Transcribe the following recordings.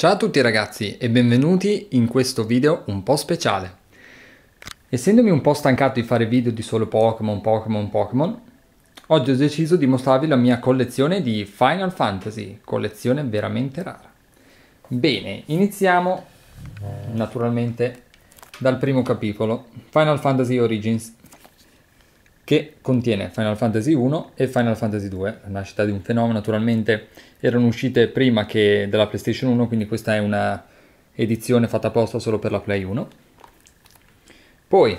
Ciao a tutti ragazzi e benvenuti in questo video un po' speciale. Essendomi un po' stancato di fare video di solo Pokémon, Pokémon, Pokémon, oggi ho deciso di mostrarvi la mia collezione di Final Fantasy, collezione veramente rara. Bene, iniziamo naturalmente dal primo capitolo, Final Fantasy Origins che contiene Final Fantasy 1 e Final Fantasy 2. La nascita di un fenomeno, naturalmente erano uscite prima che della PlayStation 1, quindi questa è una edizione fatta apposta solo per la Play 1. Poi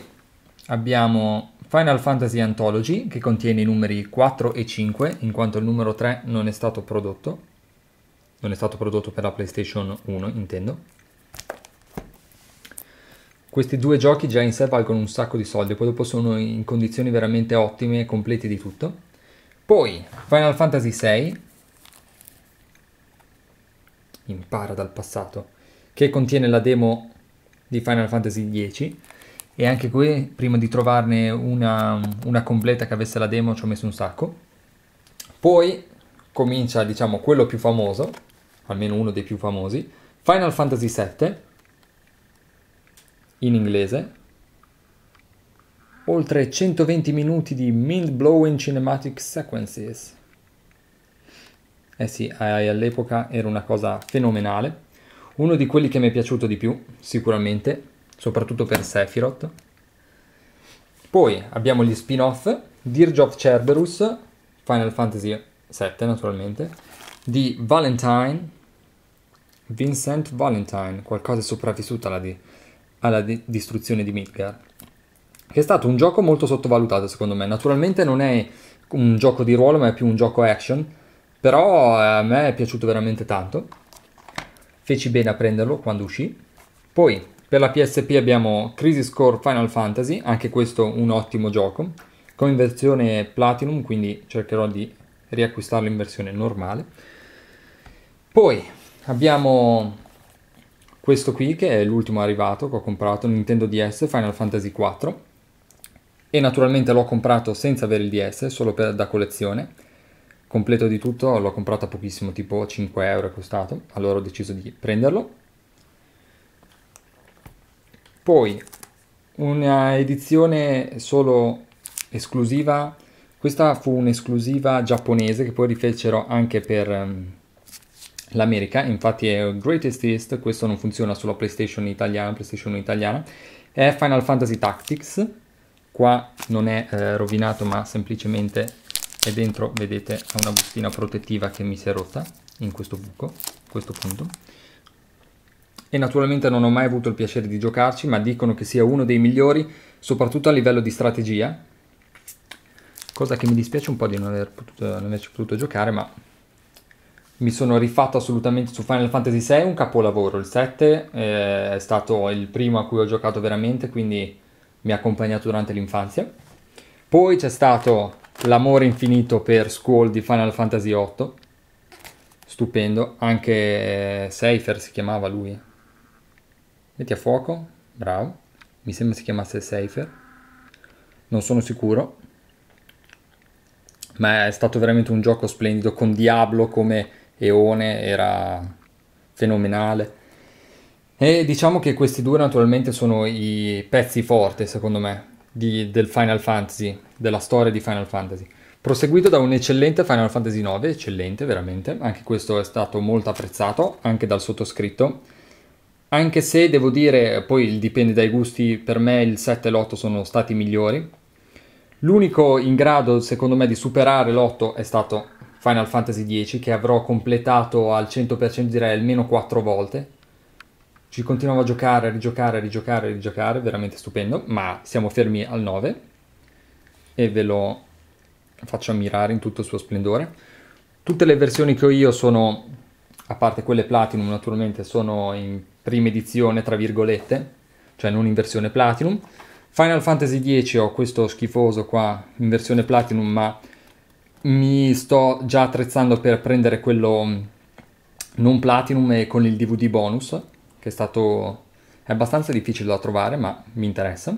abbiamo Final Fantasy Anthology che contiene i numeri 4 e 5, in quanto il numero 3 non è stato prodotto, non è stato prodotto per la PlayStation 1, intendo questi due giochi già in sé valgono un sacco di soldi, poi dopo sono in condizioni veramente ottime, e completi di tutto. Poi Final Fantasy VI impara dal passato, che contiene la demo di Final Fantasy X e anche qui prima di trovarne una, una completa che avesse la demo ci ho messo un sacco. Poi comincia diciamo quello più famoso, almeno uno dei più famosi, Final Fantasy VII in inglese, oltre 120 minuti di mind-blowing cinematic sequences. Eh sì, all'epoca era una cosa fenomenale. Uno di quelli che mi è piaciuto di più, sicuramente, soprattutto per Sephiroth. Poi abbiamo gli spin-off, Dirge of Cerberus, Final Fantasy VII naturalmente, di Valentine, Vincent Valentine, qualcosa è sopravvissuta alla D alla di- distruzione di Midgar, che è stato un gioco molto sottovalutato secondo me. Naturalmente non è un gioco di ruolo, ma è più un gioco action, però eh, a me è piaciuto veramente tanto. Feci bene a prenderlo quando uscì. Poi per la PSP abbiamo Crisis Core Final Fantasy, anche questo un ottimo gioco, con in versione Platinum, quindi cercherò di riacquistarlo in versione normale. Poi abbiamo questo qui che è l'ultimo arrivato che ho comprato, Nintendo DS Final Fantasy IV e naturalmente l'ho comprato senza avere il DS, solo per, da collezione, completo di tutto, l'ho comprato a pochissimo, tipo 5 euro è costato, allora ho deciso di prenderlo. Poi una edizione solo esclusiva, questa fu un'esclusiva giapponese che poi rifecero anche per ehm, l'America, infatti è Greatest East, questo non funziona sulla PlayStation italiana, PlayStation italiana, è Final Fantasy Tactics, qua non è eh, rovinato ma semplicemente è dentro, vedete, ha una bustina protettiva che mi si è rotta in questo buco, a questo punto. E naturalmente non ho mai avuto il piacere di giocarci, ma dicono che sia uno dei migliori, soprattutto a livello di strategia, cosa che mi dispiace un po' di non, aver potuto, eh, non averci potuto giocare, ma mi sono rifatto assolutamente su Final Fantasy VI, un capolavoro, il 7 eh, è stato il primo a cui ho giocato veramente, quindi mi ha accompagnato durante l'infanzia. Poi c'è stato l'amore infinito per Squall di Final Fantasy VIII, stupendo, anche eh, Seifer si chiamava lui. Metti a fuoco, bravo, mi sembra si chiamasse Seifer, non sono sicuro, ma è stato veramente un gioco splendido con Diablo come Eone era fenomenale. E diciamo che questi due naturalmente sono i pezzi forti, secondo me, di, del Final Fantasy, della storia di Final Fantasy. Proseguito da un eccellente Final Fantasy IX, eccellente veramente, anche questo è stato molto apprezzato, anche dal sottoscritto. Anche se devo dire, poi dipende dai gusti, per me il 7 e l'8 sono stati migliori. L'unico in grado, secondo me, di superare l'8 è stato Final Fantasy X che avrò completato al 100% direi almeno 4 volte. Ci continuavo a giocare, a rigiocare, a rigiocare, a rigiocare, veramente stupendo, ma siamo fermi al 9 e ve lo faccio ammirare in tutto il suo splendore. Tutte le versioni che ho io sono, a parte quelle Platinum naturalmente, sono in prima edizione, tra virgolette, cioè non in versione Platinum. Final Fantasy X ho questo schifoso qua in versione Platinum, ma mi sto già attrezzando per prendere quello mm, non platinum e con il DVD bonus, che è stato è abbastanza difficile da trovare, ma mi interessa.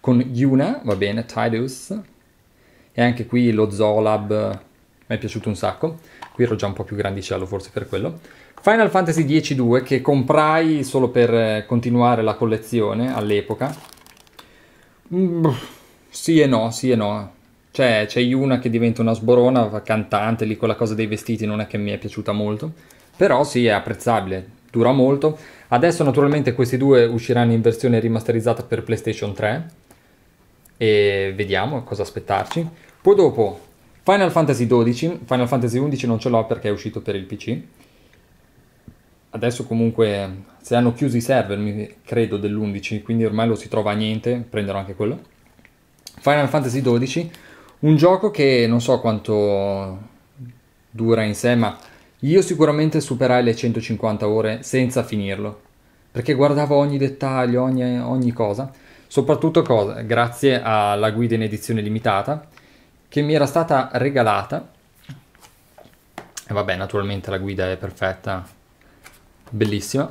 Con Yuna, va bene, Tidus, e anche qui lo Zolab mi è piaciuto un sacco. Qui ero già un po' più grandicello, forse per quello. Final Fantasy X-2, che comprai solo per eh, continuare la collezione all'epoca. Mm, sì e no, sì e no. Cioè, c'è Yuna che diventa una sborona, cantante, lì con la cosa dei vestiti non è che mi è piaciuta molto. Però sì, è apprezzabile, dura molto. Adesso naturalmente questi due usciranno in versione rimasterizzata per PlayStation 3. E vediamo cosa aspettarci. Poi dopo, Final Fantasy XII. Final Fantasy XI non ce l'ho perché è uscito per il PC. Adesso comunque, se hanno chiuso i server, mi, credo, dell'11, quindi ormai lo si trova a niente, prenderò anche quello. Final Fantasy XII un gioco che non so quanto dura in sé, ma io sicuramente superai le 150 ore senza finirlo, perché guardavo ogni dettaglio, ogni, ogni cosa, soprattutto cosa, grazie alla guida in edizione limitata che mi era stata regalata. E vabbè, naturalmente la guida è perfetta, bellissima.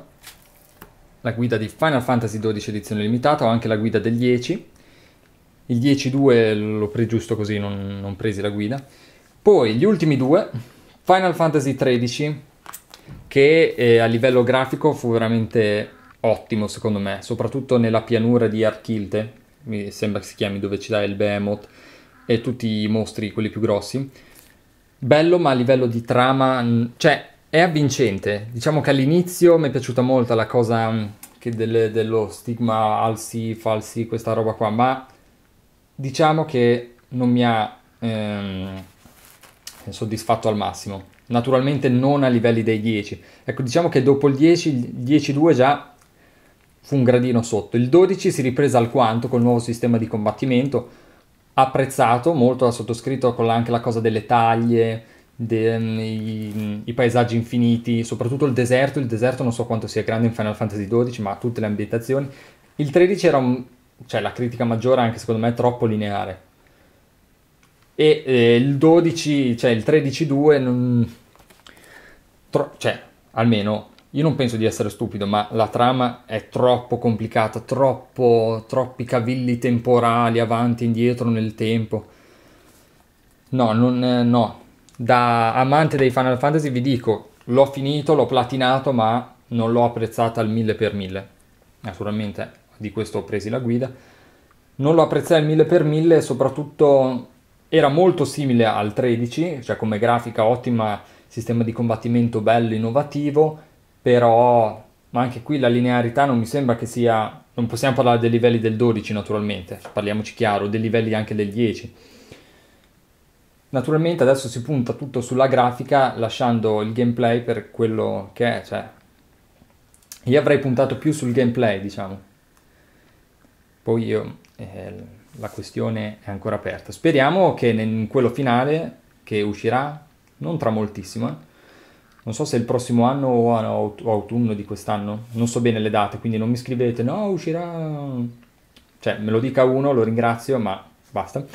La guida di Final Fantasy XII edizione limitata, ho anche la guida del 10 il 10-2 l'ho preso giusto così, non, non presi la guida. Poi gli ultimi due, Final Fantasy XIII, che eh, a livello grafico fu veramente ottimo secondo me, soprattutto nella pianura di Archilte, mi sembra che si chiami dove ci dà il Behemoth e tutti i mostri, quelli più grossi. Bello, ma a livello di trama, cioè è avvincente. Diciamo che all'inizio mi è piaciuta molto la cosa mm, del, dello stigma alsi, falsi, questa roba qua, ma diciamo che non mi ha ehm, soddisfatto al massimo. Naturalmente non a livelli dei 10. Ecco, diciamo che dopo il 10, il 10-2 già fu un gradino sotto. Il 12 si riprese alquanto col nuovo sistema di combattimento, apprezzato molto da sottoscritto con anche la cosa delle taglie, dei, mm, i, paesaggi infiniti, soprattutto il deserto. Il deserto non so quanto sia grande in Final Fantasy XII, ma tutte le ambientazioni. Il 13 era un cioè la critica maggiore anche secondo me è troppo lineare. E eh, il 12, cioè il 13-2, non... Tro... cioè almeno io non penso di essere stupido, ma la trama è troppo complicata, troppo, troppi cavilli temporali avanti e indietro nel tempo. No, non, no. Da amante dei Final Fantasy vi dico, l'ho finito, l'ho platinato, ma non l'ho apprezzata al mille per mille. Naturalmente di questo ho preso la guida, non lo apprezzai al 1000 per 1000 soprattutto era molto simile al 13, cioè come grafica ottima, sistema di combattimento bello, innovativo, però ma anche qui la linearità non mi sembra che sia... Non possiamo parlare dei livelli del 12 naturalmente, parliamoci chiaro, dei livelli anche del 10. Naturalmente adesso si punta tutto sulla grafica lasciando il gameplay per quello che è, cioè... Io avrei puntato più sul gameplay, diciamo. Poi io, eh, la questione è ancora aperta. Speriamo che in quello finale, che uscirà non tra moltissimo, eh, non so se il prossimo anno o autunno di quest'anno, non so bene le date, quindi non mi scrivete, no, uscirà... Cioè, me lo dica uno, lo ringrazio, ma basta.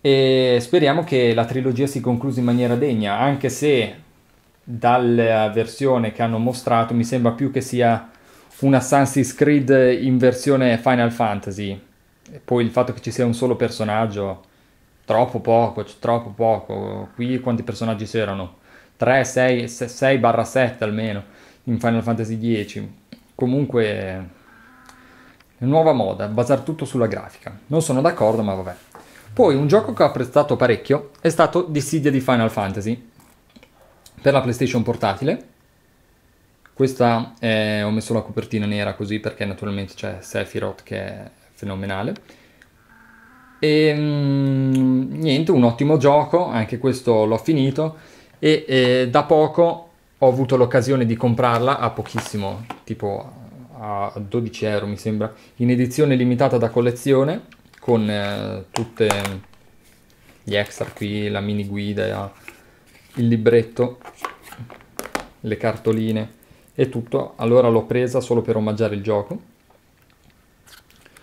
E speriamo che la trilogia si concluda in maniera degna, anche se dalla versione che hanno mostrato mi sembra più che sia un Assassin's Creed in versione Final Fantasy. E poi il fatto che ci sia un solo personaggio, troppo poco, troppo poco. Qui quanti personaggi c'erano? 3, 6, 6 barra 7 almeno in Final Fantasy X. Comunque, nuova moda, basare tutto sulla grafica. Non sono d'accordo, ma vabbè. Poi un gioco che ho apprezzato parecchio è stato Dissidia di Final Fantasy per la PlayStation portatile questa è, eh, ho messo la copertina nera così perché naturalmente c'è Sephiroth che è fenomenale. E ehm, mh, niente, un ottimo gioco, anche questo l'ho finito e eh, da poco ho avuto l'occasione di comprarla a pochissimo, tipo a 12 euro mi sembra, in edizione limitata da collezione con eh, tutti gli extra qui, la mini guida, il libretto, le cartoline e tutto, allora l'ho presa solo per omaggiare il gioco,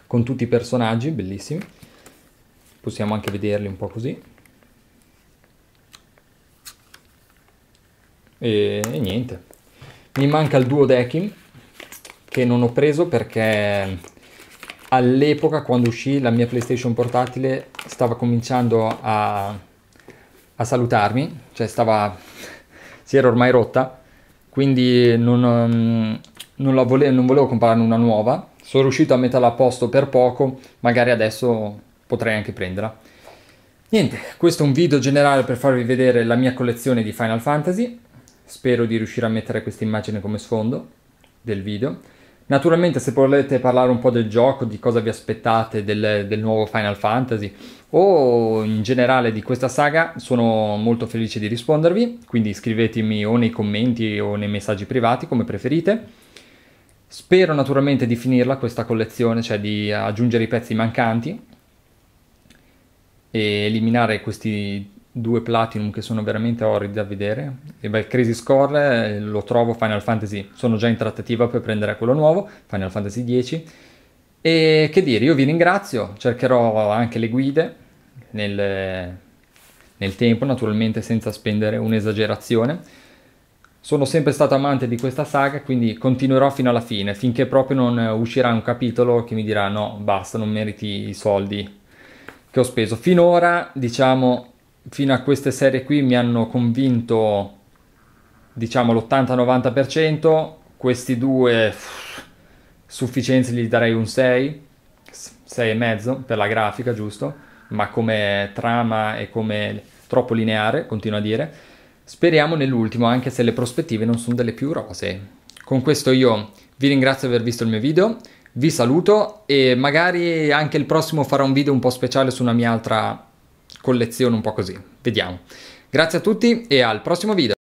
con tutti i personaggi, bellissimi, possiamo anche vederli un po' così. E, e niente, mi manca il duo Dekin, che non ho preso perché all'epoca quando uscì la mia PlayStation portatile stava cominciando a, a salutarmi, cioè stava, si era ormai rotta quindi non, um, non, vole- non volevo comprarne una nuova, sono riuscito a metterla a posto per poco, magari adesso potrei anche prenderla. Niente, questo è un video generale per farvi vedere la mia collezione di Final Fantasy, spero di riuscire a mettere questa immagine come sfondo del video. Naturalmente se volete parlare un po' del gioco, di cosa vi aspettate del, del, nuovo Final Fantasy o in generale di questa saga, sono molto felice di rispondervi, quindi scrivetemi o nei commenti o nei messaggi privati come preferite. Spero naturalmente di finirla questa collezione, cioè di aggiungere i pezzi mancanti e eliminare questi due Platinum che sono veramente orridi da vedere. E beh, Crisis Core eh, lo trovo Final Fantasy, sono già in trattativa per prendere quello nuovo, Final Fantasy X. E che dire, io vi ringrazio, cercherò anche le guide nel, nel tempo, naturalmente senza spendere un'esagerazione. Sono sempre stato amante di questa saga, quindi continuerò fino alla fine, finché proprio non uscirà un capitolo che mi dirà no, basta, non meriti i soldi che ho speso. Finora, diciamo, fino a queste serie qui mi hanno convinto diciamo l'80-90%, questi due sufficienze gli darei un 6, 6,5 per la grafica, giusto? Ma come trama e come troppo lineare, continuo a dire. Speriamo nell'ultimo, anche se le prospettive non sono delle più rosee. Con questo io vi ringrazio di aver visto il mio video, vi saluto e magari anche il prossimo farò un video un po' speciale su una mia altra collezione un po' così. Vediamo. Grazie a tutti e al prossimo video.